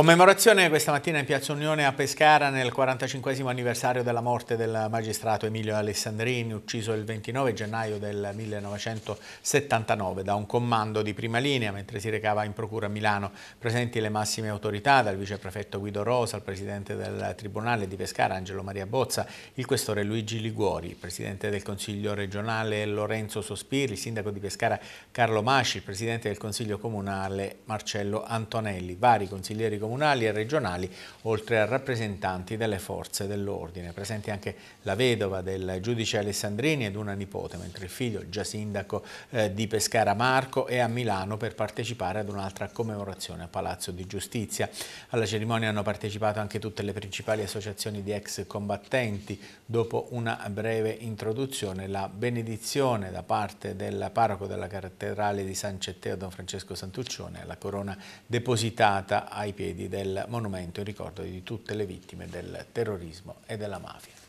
Commemorazione questa mattina in Piazza Unione a Pescara nel 45 anniversario della morte del magistrato Emilio Alessandrini, ucciso il 29 gennaio del 1979 da un comando di prima linea mentre si recava in procura a Milano. Presenti le massime autorità, dal viceprefetto Guido Rosa, al presidente del Tribunale di Pescara Angelo Maria Bozza, il questore Luigi Liguori, il presidente del Consiglio regionale Lorenzo Sospiri, il sindaco di Pescara Carlo Masci, il presidente del Consiglio comunale Marcello Antonelli, vari consiglieri comunali comunali e regionali, oltre a rappresentanti delle forze dell'ordine. Presenti anche la vedova del giudice Alessandrini ed una nipote, mentre il figlio, già sindaco eh, di Pescara Marco, è a Milano per partecipare ad un'altra commemorazione a Palazzo di Giustizia. Alla cerimonia hanno partecipato anche tutte le principali associazioni di ex combattenti. Dopo una breve introduzione, la benedizione da parte del parroco della cattedrale di San Cetteo, Don Francesco Santuccione, la corona depositata ai piedi piedi del monumento in ricordo di tutte le vittime del terrorismo e della mafia.